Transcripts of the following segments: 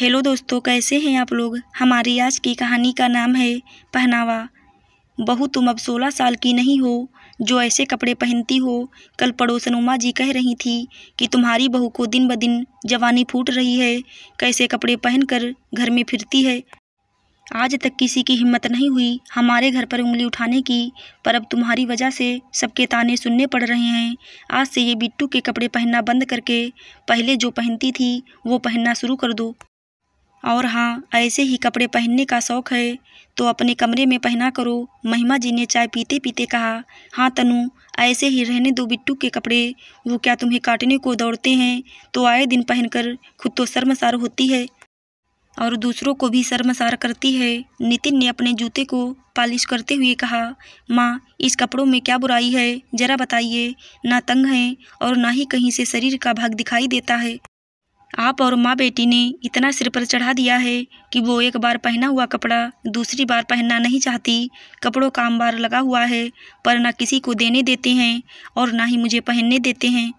hello दोस्तों कैसे हैं आप लोग हमारी आज की कहानी का नाम है पहनावा बहू तुम अब सोलह साल की नहीं हो जो ऐसे कपड़े पहनती हो कल पड़ोसन उमा जी कह रही थी कि तुम्हारी बहू को दिन ब दिन जवानी फूट रही है कैसे कपड़े पहनकर घर में फिरती है आज तक किसी की हिम्मत नहीं हुई हमारे घर पर उंगली उठाने की पर अब तुम्हारी वजह से सबके ताने सुनने पड़ रहे हैं आज से ये बिट्टू के कपड़े पहनना बंद करके पहले जो पहनती थी वो पहनना शुरू कर दो और हाँ ऐसे ही कपड़े पहनने का शौक़ है तो अपने कमरे में पहना करो महिमा जी ने चाय पीते पीते कहा हाँ तनु ऐसे ही रहने दो बिट्टू के कपड़े वो क्या तुम्हें काटने को दौड़ते हैं तो आए दिन पहनकर खुद तो शर्मसार होती है और दूसरों को भी शर्मसार करती है नितिन ने अपने जूते को पॉलिश करते हुए कहा माँ इस कपड़ों में क्या बुराई है जरा बताइए ना तंग है और ना ही कहीं से शरीर का भाग दिखाई देता है आप और माँ बेटी ने इतना सिर पर चढ़ा दिया है कि वो एक बार पहना हुआ कपड़ा दूसरी बार पहनना नहीं चाहती कपड़ों का अंबार लगा हुआ है पर ना किसी को देने देते हैं और ना ही मुझे पहनने देते हैं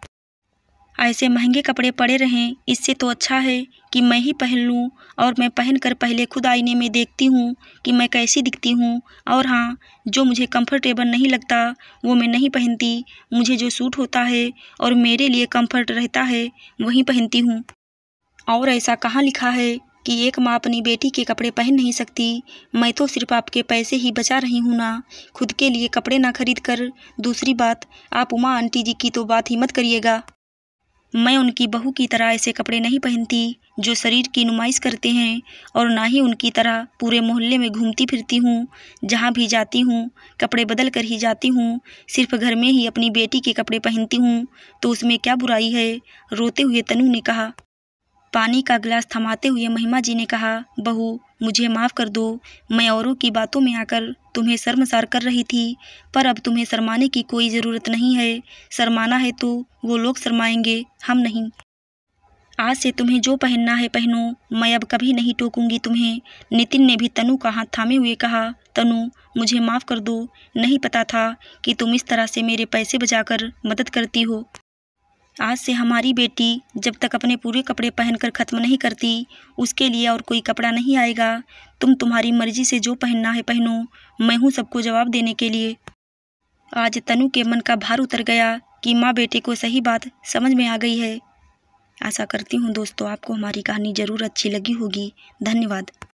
ऐसे महंगे कपड़े पड़े रहें इससे तो अच्छा है कि मैं ही पहन लूँ और मैं पहन कर पहले खुद आईने में देखती हूँ कि मैं कैसी दिखती हूँ और हाँ जो मुझे कंफर्टेबल नहीं लगता वो मैं नहीं पहनती मुझे जो सूट होता है और मेरे लिए कंफर्ट रहता है वही पहनती हूँ और ऐसा कहाँ लिखा है कि एक माँ अपनी बेटी के कपड़े पहन नहीं सकती मैं तो सिर्फ आपके पैसे ही बचा रही हूँ ना खुद के लिए कपड़े ना खरीद कर दूसरी बात आप उमा आंटी जी की तो बात ही मत करिएगा मैं उनकी बहू की तरह ऐसे कपड़े नहीं पहनती जो शरीर की नुमाइश करते हैं और ना ही उनकी तरह पूरे मोहल्ले में घूमती फिरती हूँ जहाँ भी जाती हूँ कपड़े बदल कर ही जाती हूँ सिर्फ घर में ही अपनी बेटी के कपड़े पहनती हूँ तो उसमें क्या बुराई है रोते हुए तनु ने कहा पानी का गिलास थमाते हुए महिमा जी ने कहा बहू मुझे माफ़ कर दो मैं औरों की बातों में आकर तुम्हें शर्मसार कर रही थी पर अब तुम्हें शर्माने की कोई ज़रूरत नहीं है शर्माना है तो वो लोग शर्माएंगे हम नहीं आज से तुम्हें जो पहनना है पहनो मैं अब कभी नहीं टोकूंगी तुम्हें नितिन ने भी तनु का हाथ थामे हुए कहा तनु मुझे माफ़ कर दो नहीं पता था कि तुम इस तरह से मेरे पैसे बचाकर मदद करती हो आज से हमारी बेटी जब तक अपने पूरे कपड़े पहनकर ख़त्म नहीं करती उसके लिए और कोई कपड़ा नहीं आएगा तुम तुम्हारी मर्जी से जो पहनना है पहनो मैं हूँ सबको जवाब देने के लिए आज तनु के मन का भार उतर गया कि माँ बेटे को सही बात समझ में आ गई है आशा करती हूँ दोस्तों आपको हमारी कहानी ज़रूर अच्छी लगी होगी धन्यवाद